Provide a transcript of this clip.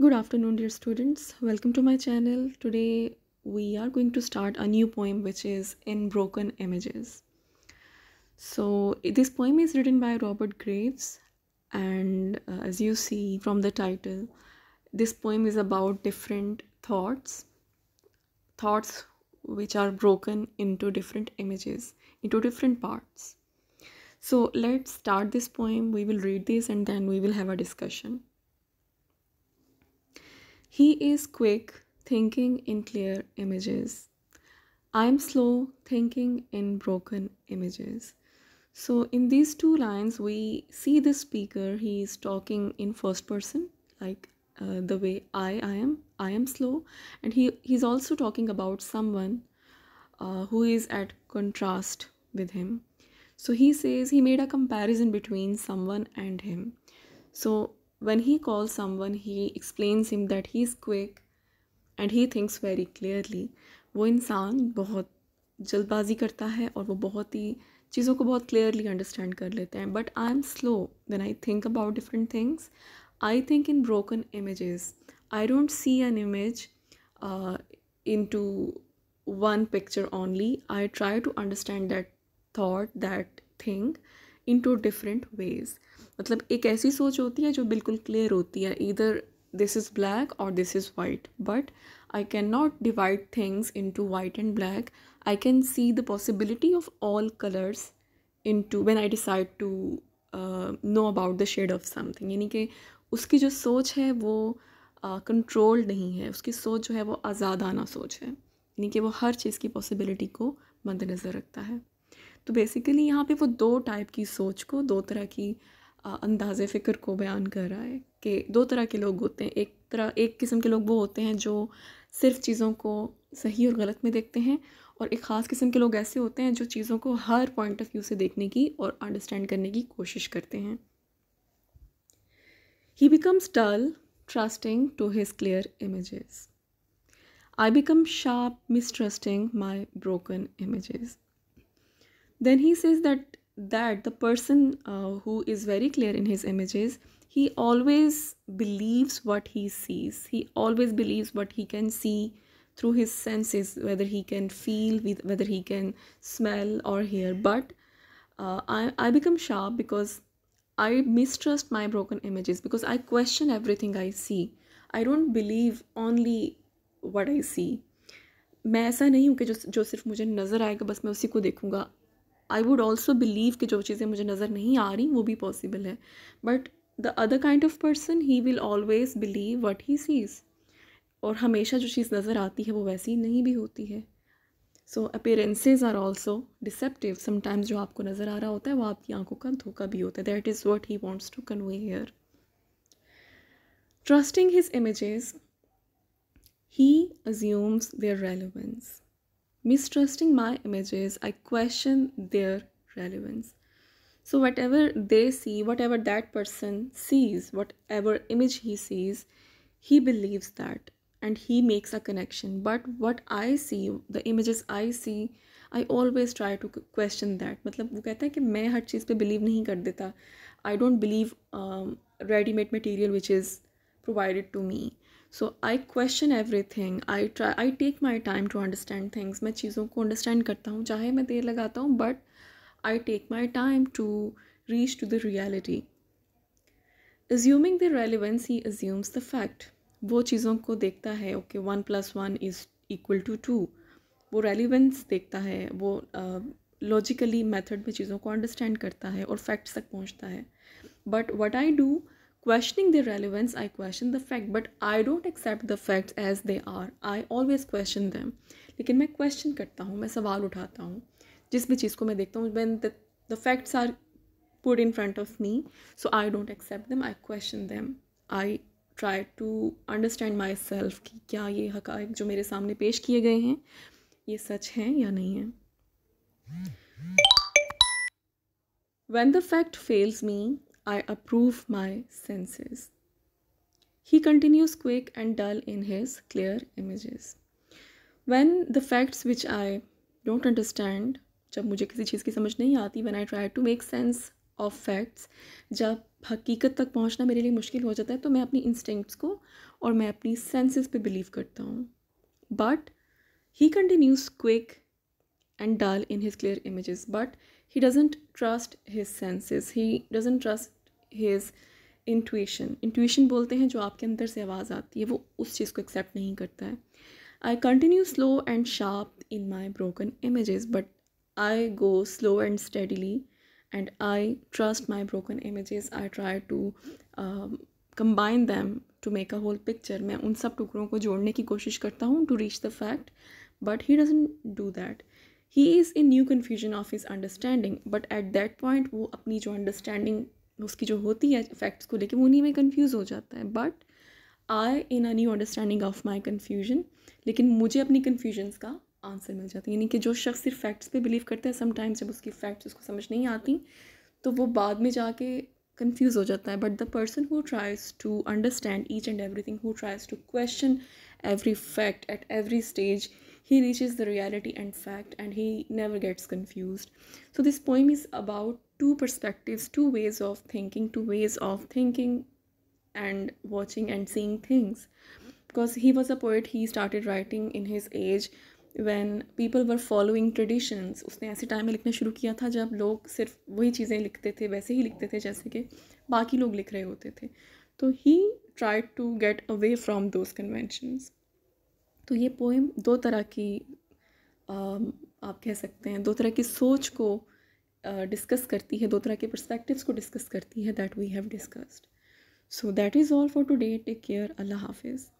Good afternoon, dear students. Welcome to my channel. Today we are going to start a new poem which is In Broken Images. So, this poem is written by Robert Graves, and uh, as you see from the title, this poem is about different thoughts, thoughts which are broken into different images, into different parts. So, let's start this poem. We will read this and then we will have a discussion. He is quick, thinking in clear images. I'm slow, thinking in broken images. So, in these two lines, we see the speaker, he is talking in first person, like uh, the way I, I am, I am slow. And he, he's also talking about someone uh, who is at contrast with him. So, he says he made a comparison between someone and him. So, when he calls someone he explains him that he is quick and he thinks very clearly वो इंसान बहुत जल्दबाजी करता है और वो बहुत ही चीज़ों को बहुत क्लियरली अंडरस्टैंड कर लेते हैं but I am slow then I think about different things I think in broken images I don't see an image into one picture only I try to understand that thought that thing in two different ways मतलब एक ऐसी सोच होती है जो बिल्कुल clear होती है इधर दिस इज़ ब्लैक और this is white but I can not divide things into white and black I can see the possibility of all colours in two when I decide to know about the shade of something यानी कि उसकी जो सोच है वो controlled uh, नहीं है उसकी सोच जो है वो आज़ादाना सोच है यानी कि वो हर चीज़ की पॉसिबिलिटी को मद्देनज़र रखता है तो बेसिकली यहाँ पे वो दो टाइप की सोच को दो तरह की अंदाज़ फ़िक्र को बयान कर रहा है कि दो तरह के लोग होते हैं एक तरह एक किस्म के लोग वो होते हैं जो सिर्फ चीज़ों को सही और गलत में देखते हैं और एक ख़ास किस्म के लोग ऐसे होते हैं जो चीज़ों को हर पॉइंट ऑफ व्यू से देखने की और अंडरस्टैंड करने की कोशिश करते हैं he becomes dull trusting to his clear images I become sharp mistrusting my broken images then he says that that the person uh, who is very clear in his images he always believes what he sees he always believes what he can see through his senses whether he can feel whether he can smell or hear but uh, I, I become sharp because i mistrust my broken images because i question everything i see i don't believe only what i see मैं ऐसा नहीं हूँ कि जो जो सिर्फ मुझे नज़र आएगा बस मैं उसी को देखूँगा आई वुड ऑल्सो बिलीव कि जो चीज़ें मुझे नज़र नहीं आ रही वो भी पॉसिबल है but the other kind of person he will always believe what he sees और हमेशा जो चीज़ नज़र आती है वो वैसी नहीं भी होती है so appearances are also deceptive sometimes जो आपको नज़र आ रहा होता है वो आपकी आंखों का धोखा भी होता है that is what he wants to convey here trusting his images he assumes their relevance mistrusting my images, I question their relevance. So, whatever they see, whatever that person sees, whatever image he sees, he believes that and he makes a connection. But what I see, the images I see, I always try to question that. मतलब वो कहता है कि मैं हर चीज़ पे believe नहीं कर देता I don't um, ready-made material which is provided to me. So I question everything I try I take my time to understand things मैं चीज़ों को अंडरस्टैंड करता हूँ चाहे मैं देर लगाता हूँ but I take my time to reach to the reality assuming the relevance he assumes the fact वो चीज़ों को देखता है okay one plus one is equal to two वो रेलिवेंस देखता है वो लॉजिकली uh, मेथड में चीज़ों को अंडरस्टैंड करता है और फैक्ट्स तक पहुँचता है but what I do questioning their relevance i question the fact but i don't accept the facts as they are i always question them लेकिन मैं क्वेश्चन करता हूँ मैं सवाल उठाता हूँ जिस भी चीज़ को मैं देखता हूँ when the facts are put in front of me so I don't accept them I question them I try to understand myself कि क्या ये हक जो मेरे सामने पेश किए गए हैं ये सच हैं या नहीं है when the fact fails me I approve my senses. He continues quick and dull in his clear images. When the facts which I don't understand, जब मुझे किसी चीज़ की समझ नहीं आती when I try to make sense of facts, जब हकीकत तक पहुंचना मेरे लिए मुश्किल हो जाता है तो मैं अपनी इंस्टिंक्ट्स को और मैं अपनी सेंसेस पे बिलीव करता हूँ But he continues quick and dull in his clear images, but he doesn't trust his senses. He doesn't trust his intuition. Intuition bolte hain jo aapke andar se awaaz aati hai wo us cheez ko accept nahi karta hai I continue slow and sharp in my broken images, but I go slow and steadily, and I trust my broken images. I try to um, combine them to make a whole picture. main un sab tukdon ko jodne ki koshish karta hu to reach the fact, but he doesn't do that. He is in new confusion of his understanding but at that point वो अपनी जो understanding उसकी जो होती है facts को लेकर वो उन्हीं में कन्फ्यूज़ हो जाता है but I in a new understanding of my confusion लेकिन मुझे अपनी कन्फ्यूजन्स का आंसर मिल जाता है यानी कि जो शख्स सिर्फ फैक्ट्स पे बिलीव करते हैं समटाइम्स जब उसकी फैक्ट्स उसको समझ नहीं आती तो वो बाद में जाके कन्फ्यूज़ हो जाता है but the person who tries to understand each and everything who tries to question every fact at every stage he reaches the reality and fact and he never gets confused so this poem is about two perspectives two ways of thinking two ways of thinking and watching and seeing things because he was a poet he started writing in his age when people were following traditions. उसने ऐसे time में लिखना शुरू किया था जब लोग सिर्फ वही चीज़ें लिखते थे वैसे ही लिखते थे जैसे कि बाकी लोग लिख रहे होते थे So he tried to get away from those conventions. तो ये पोइम दो तरह की आ, आप कह सकते हैं दो तरह की सोच को डिस्कस करती है दो तरह के पर्सपेक्टिव्स को डिस्कस करती है that we have discussed so that is all for today take care अल्लाह हाफिज़